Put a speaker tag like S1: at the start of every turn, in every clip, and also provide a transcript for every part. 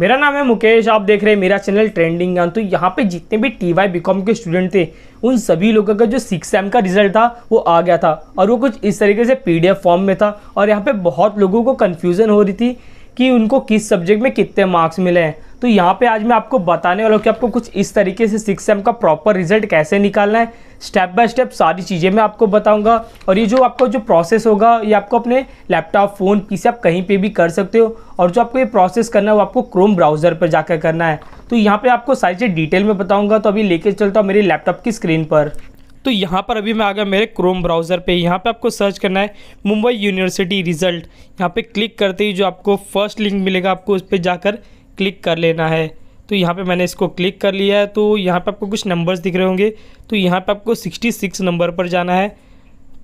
S1: मेरा नाम है मुकेश आप देख रहे हैं मेरा चैनल ट्रेंडिंग ज्ञान तो यहाँ पे जितने भी टी वाई कॉम के स्टूडेंट थे उन सभी लोगों का जो सिक्स एम का रिजल्ट था वो आ गया था और वो कुछ इस तरीके से पी फॉर्म में था और यहाँ पे बहुत लोगों को कन्फ्यूज़न हो रही थी कि उनको किस सब्जेक्ट में कितने मार्क्स मिले हैं तो यहाँ पे आज मैं आपको बताने वाला हूँ कि आपको कुछ इस तरीके से सिक्स एम का प्रॉपर रिजल्ट कैसे निकालना है स्टेप बाय स्टेप सारी चीज़ें मैं आपको बताऊंगा और ये जो आपका जो प्रोसेस होगा ये आपको अपने लैपटॉप फ़ोन पीसी आप कहीं पे भी कर सकते हो और जो आपको ये प्रोसेस करना है वो आपको क्रोम ब्राउज़र पर जाकर करना है तो यहाँ पर आपको सारी चीज़ डिटेल में बताऊँगा तो अभी ले चलता हूँ मेरे लैपटॉप की स्क्रीन पर तो यहाँ पर अभी मैं आ गया मेरे क्रोम ब्राउज़र पे यहाँ पे आपको सर्च करना है मुंबई यूनिवर्सिटी रिज़ल्ट यहाँ पे क्लिक करते ही जो आपको फर्स्ट लिंक मिलेगा आपको उस पर जाकर क्लिक कर लेना है तो यहाँ पे मैंने इसको क्लिक कर लिया है तो यहाँ पे आपको कुछ नंबर्स दिख रहे होंगे तो यहाँ पे आपको 66 नंबर पर जाना है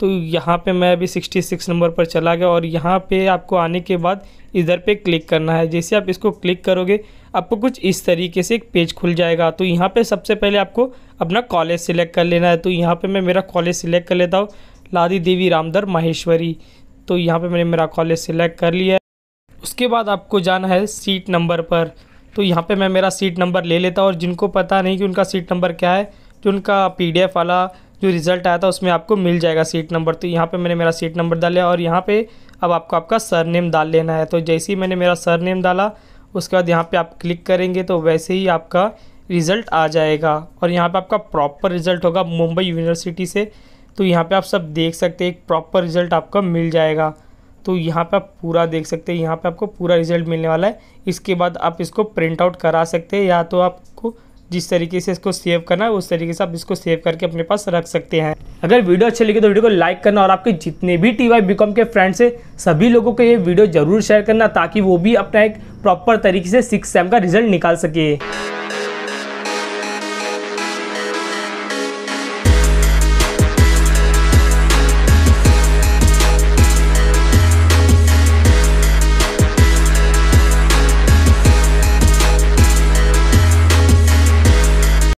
S1: तो यहाँ पे मैं अभी 66 नंबर पर चला गया और यहाँ पे आपको आने के बाद इधर पे क्लिक करना है जैसे आप इसको क्लिक करोगे आपको कुछ इस तरीके से एक पेज खुल जाएगा तो यहाँ पर सबसे पहले आपको अपना कॉलेज सिलेक्ट कर लेना है तो यहाँ पर मैं मेरा कॉलेज सिलेक्ट कर लेता हूँ लादी देवी रामधर माहेश्वरी तो यहाँ पर मैंने मेरा कॉलेज सिलेक्ट कर लिया उसके बाद आपको जाना है सीट नंबर पर तो यहाँ पे मैं मेरा सीट नंबर ले लेता और जिनको पता नहीं कि उनका सीट नंबर क्या है जो उनका पीडीएफ वाला जो रिज़ल्ट आया था उसमें आपको मिल जाएगा सीट नंबर तो यहाँ पे मैंने मेरा सीट नंबर डाला और यहाँ पे अब आपको आपका सर नेम डाल लेना है तो जैसे ही मैंने मेरा सर नेम डाला उसके बाद यहाँ पर आप क्लिक करेंगे तो वैसे ही आपका रिज़ल्ट आ जाएगा और यहाँ पे आपका प्रॉपर रिज़ल्ट होगा मुंबई यूनिवर्सिटी से तो यहाँ पे आप सब देख सकते हैं एक प्रॉपर रिज़ल्ट आपका मिल जाएगा तो यहाँ पे आप पूरा देख सकते हैं यहाँ पे आपको पूरा रिजल्ट मिलने वाला है इसके बाद आप इसको प्रिंट आउट करा सकते हैं या तो आपको जिस तरीके से इसको सेव करना है उस तरीके से आप इसको सेव करके अपने पास रख सकते हैं अगर वीडियो अच्छी लगी तो वीडियो को लाइक करना और आपके जितने भी टी वाई कॉम के फ्रेंड्स हैं सभी लोगों को ये वीडियो जरूर शेयर करना ताकि वो भी अपना एक प्रॉपर तरीके से सिक्स सेम का रिजल्ट निकाल सके